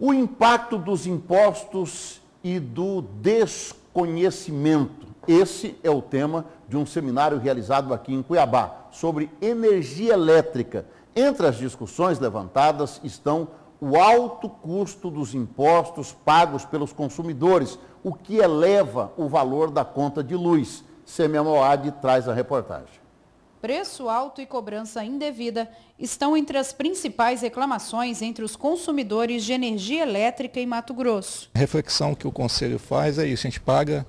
O impacto dos impostos e do desconhecimento. Esse é o tema de um seminário realizado aqui em Cuiabá sobre energia elétrica. Entre as discussões levantadas estão o alto custo dos impostos pagos pelos consumidores, o que eleva o valor da conta de luz. Semiamoade traz a reportagem preço alto e cobrança indevida estão entre as principais reclamações entre os consumidores de energia elétrica em Mato Grosso. A reflexão que o Conselho faz é isso, a gente paga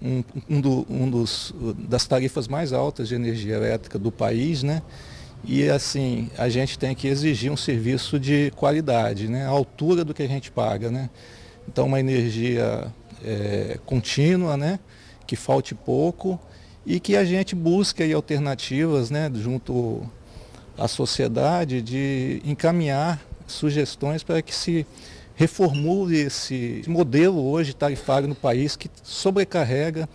um, um, do, um dos, das tarifas mais altas de energia elétrica do país, né? E assim, a gente tem que exigir um serviço de qualidade, né? A altura do que a gente paga, né? Então uma energia é, contínua, né? Que falte pouco e que a gente busque aí alternativas né, junto à sociedade de encaminhar sugestões para que se reformule esse modelo hoje tarifário no país que sobrecarrega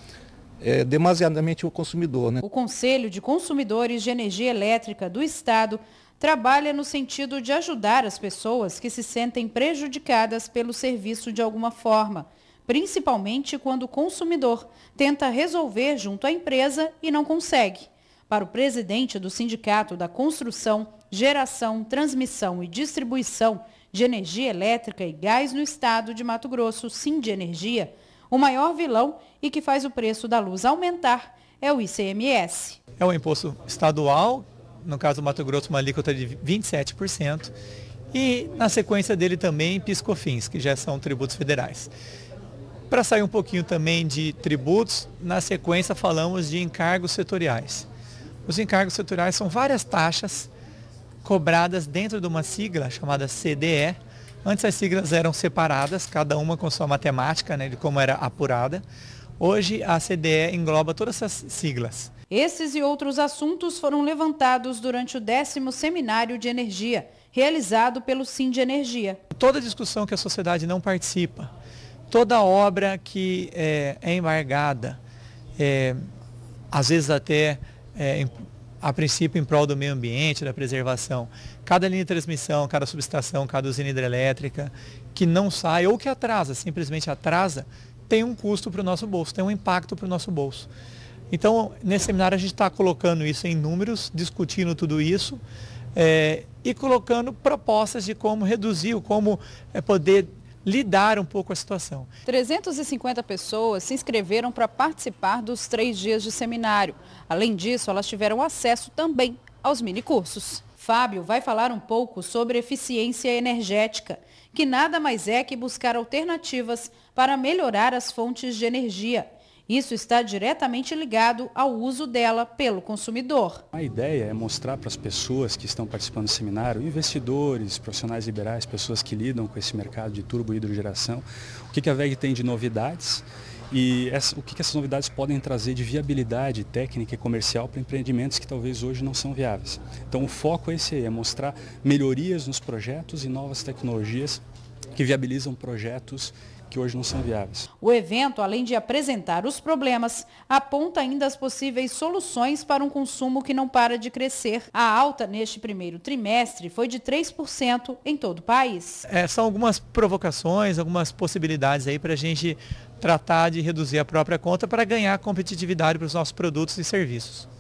é, demasiadamente o consumidor. Né? O Conselho de Consumidores de Energia Elétrica do Estado trabalha no sentido de ajudar as pessoas que se sentem prejudicadas pelo serviço de alguma forma principalmente quando o consumidor tenta resolver junto à empresa e não consegue. Para o presidente do Sindicato da Construção, Geração, Transmissão e Distribuição de Energia Elétrica e Gás no Estado de Mato Grosso, Sim de Energia, o maior vilão e que faz o preço da luz aumentar é o ICMS. É um imposto estadual, no caso do Mato Grosso, uma alíquota de 27%, e na sequência dele também piscofins, que já são tributos federais. Para sair um pouquinho também de tributos, na sequência falamos de encargos setoriais. Os encargos setoriais são várias taxas cobradas dentro de uma sigla chamada CDE. Antes as siglas eram separadas, cada uma com sua matemática, né, de como era apurada. Hoje a CDE engloba todas essas siglas. Esses e outros assuntos foram levantados durante o décimo seminário de energia, realizado pelo Sim de Energia. Toda discussão que a sociedade não participa, toda obra que é, é embargada, é, às vezes até é, a princípio em prol do meio ambiente, da preservação, cada linha de transmissão, cada subestação, cada usina hidrelétrica que não sai ou que atrasa, simplesmente atrasa, tem um custo para o nosso bolso, tem um impacto para o nosso bolso. Então, nesse seminário a gente está colocando isso em números, discutindo tudo isso é, e colocando propostas de como reduzir, como é, poder lidar um pouco a situação. 350 pessoas se inscreveram para participar dos três dias de seminário. Além disso, elas tiveram acesso também aos minicursos. Fábio vai falar um pouco sobre eficiência energética, que nada mais é que buscar alternativas para melhorar as fontes de energia isso está diretamente ligado ao uso dela pelo consumidor. A ideia é mostrar para as pessoas que estão participando do seminário, investidores, profissionais liberais, pessoas que lidam com esse mercado de turbo e hidrogeração, o que a VEG tem de novidades e essa, o que, que, essas novidades podem trazer de viabilidade técnica e comercial para empreendimentos que talvez hoje não são viáveis. Então o foco é esse aí, é mostrar melhorias nos projetos e novas tecnologias que viabilizam projetos que hoje não são viáveis. O evento, além de apresentar os problemas, aponta ainda as possíveis soluções para um consumo que não para de crescer. A alta neste primeiro trimestre foi de 3% em todo o país. É, são algumas provocações, algumas possibilidades aí para a gente tratar de reduzir a própria conta para ganhar competitividade para os nossos produtos e serviços.